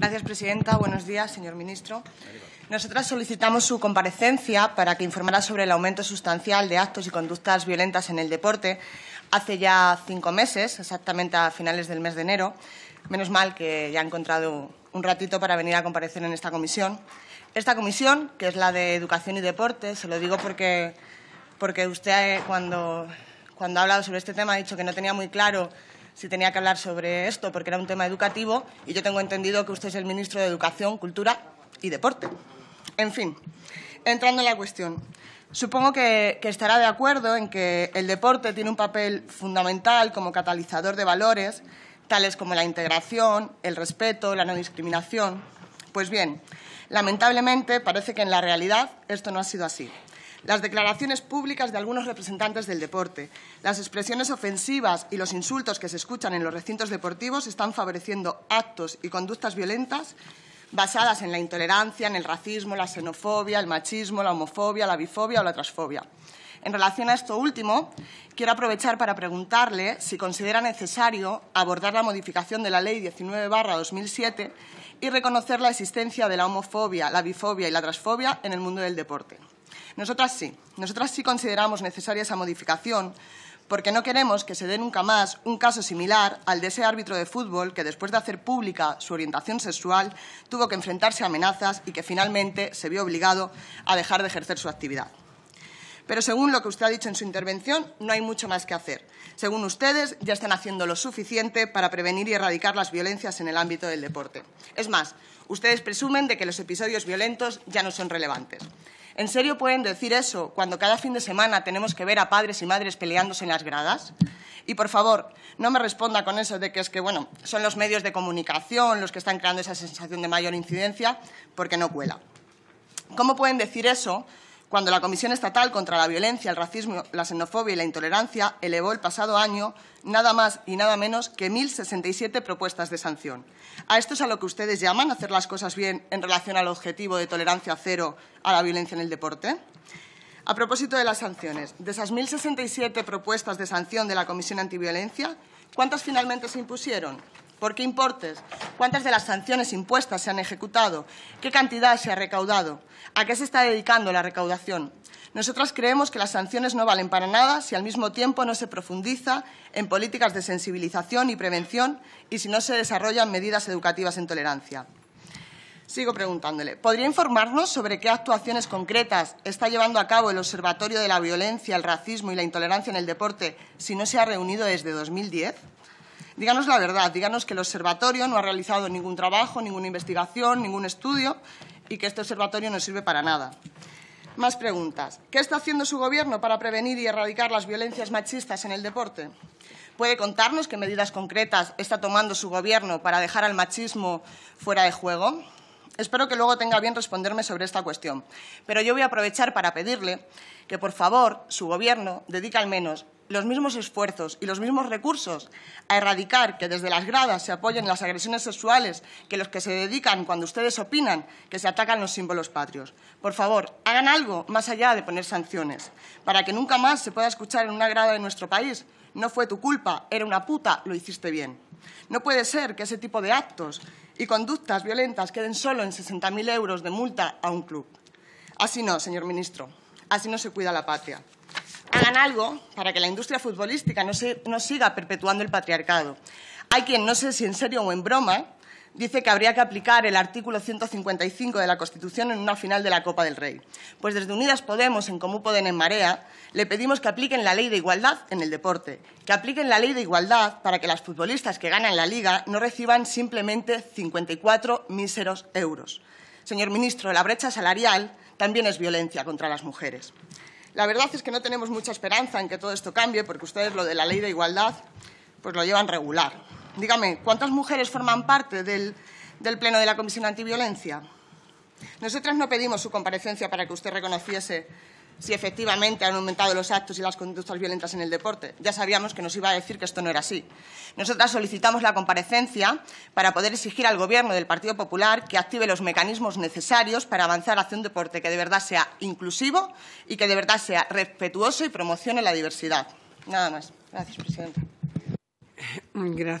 Gracias, presidenta. Buenos días, señor ministro. Nosotras solicitamos su comparecencia para que informara sobre el aumento sustancial de actos y conductas violentas en el deporte hace ya cinco meses, exactamente a finales del mes de enero. Menos mal que ya ha encontrado un ratito para venir a comparecer en esta comisión. Esta comisión, que es la de Educación y Deporte, se lo digo porque, porque usted eh, cuando, cuando ha hablado sobre este tema ha dicho que no tenía muy claro si tenía que hablar sobre esto, porque era un tema educativo y yo tengo entendido que usted es el ministro de Educación, Cultura y Deporte. En fin, entrando en la cuestión, supongo que, que estará de acuerdo en que el deporte tiene un papel fundamental como catalizador de valores, tales como la integración, el respeto, la no discriminación. Pues bien, lamentablemente parece que en la realidad esto no ha sido así las declaraciones públicas de algunos representantes del deporte, las expresiones ofensivas y los insultos que se escuchan en los recintos deportivos están favoreciendo actos y conductas violentas basadas en la intolerancia, en el racismo, la xenofobia, el machismo, la homofobia, la bifobia o la transfobia. En relación a esto último, quiero aprovechar para preguntarle si considera necesario abordar la modificación de la Ley 19-2007 y reconocer la existencia de la homofobia, la bifobia y la transfobia en el mundo del deporte. Nosotras sí, nosotras sí consideramos necesaria esa modificación porque no queremos que se dé nunca más un caso similar al de ese árbitro de fútbol que después de hacer pública su orientación sexual tuvo que enfrentarse a amenazas y que finalmente se vio obligado a dejar de ejercer su actividad. Pero según lo que usted ha dicho en su intervención, no hay mucho más que hacer. Según ustedes, ya están haciendo lo suficiente para prevenir y erradicar las violencias en el ámbito del deporte. Es más, ustedes presumen de que los episodios violentos ya no son relevantes. ¿En serio pueden decir eso cuando cada fin de semana tenemos que ver a padres y madres peleándose en las gradas? Y por favor, no me responda con eso de que es que, bueno, son los medios de comunicación los que están creando esa sensación de mayor incidencia, porque no cuela. ¿Cómo pueden decir eso cuando la Comisión Estatal contra la Violencia, el Racismo, la Xenofobia y la Intolerancia elevó el pasado año nada más y nada menos que 1.067 propuestas de sanción. A esto es a lo que ustedes llaman hacer las cosas bien en relación al objetivo de tolerancia cero a la violencia en el deporte. A propósito de las sanciones, de esas 1.067 propuestas de sanción de la Comisión Antiviolencia, ¿cuántas finalmente se impusieron? ¿Por qué importes? ¿Cuántas de las sanciones impuestas se han ejecutado? ¿Qué cantidad se ha recaudado? ¿A qué se está dedicando la recaudación? Nosotras creemos que las sanciones no valen para nada si al mismo tiempo no se profundiza en políticas de sensibilización y prevención y si no se desarrollan medidas educativas en tolerancia. Sigo preguntándole. ¿Podría informarnos sobre qué actuaciones concretas está llevando a cabo el Observatorio de la Violencia, el Racismo y la Intolerancia en el Deporte si no se ha reunido desde 2010? Díganos la verdad, díganos que el observatorio no ha realizado ningún trabajo, ninguna investigación, ningún estudio y que este observatorio no sirve para nada. Más preguntas. ¿Qué está haciendo su Gobierno para prevenir y erradicar las violencias machistas en el deporte? ¿Puede contarnos qué medidas concretas está tomando su Gobierno para dejar al machismo fuera de juego? Espero que luego tenga bien responderme sobre esta cuestión. Pero yo voy a aprovechar para pedirle que, por favor, su Gobierno dedique al menos los mismos esfuerzos y los mismos recursos a erradicar que desde las gradas se apoyen las agresiones sexuales que los que se dedican cuando ustedes opinan que se atacan los símbolos patrios. Por favor, hagan algo más allá de poner sanciones, para que nunca más se pueda escuchar en una grada de nuestro país no fue tu culpa, era una puta, lo hiciste bien. No puede ser que ese tipo de actos y conductas violentas queden solo en 60.000 euros de multa a un club. Así no, señor ministro. Así no se cuida la patria hagan algo para que la industria futbolística no, siga perpetuando el patriarcado. Hay quien, no sé si en serio o en broma, dice que habría que aplicar el artículo 155 de la Constitución en una final de la Copa del Rey. Pues desde Unidas Podemos, en común pueden en Marea, le pedimos que apliquen la ley de igualdad en el deporte, que apliquen la ley de igualdad para que las futbolistas que ganan la liga no reciban simplemente 54 míseros euros. Señor ministro, la brecha salarial también es violencia contra las mujeres. La verdad es que no tenemos mucha esperanza en que todo esto cambie porque ustedes lo de la ley de igualdad pues lo llevan regular. Dígame, ¿cuántas mujeres forman parte del, del Pleno de la Comisión Antiviolencia? Nosotras no pedimos su comparecencia para que usted reconociese si efectivamente han aumentado los actos y las conductas violentas en el deporte. Ya sabíamos que nos iba a decir que esto no era así. Nosotras solicitamos la comparecencia para poder exigir al Gobierno del Partido Popular que active los mecanismos necesarios para avanzar hacia un deporte que de verdad sea inclusivo y que de verdad sea respetuoso y promocione la diversidad. Nada más. Gracias, Presidenta. Gracias.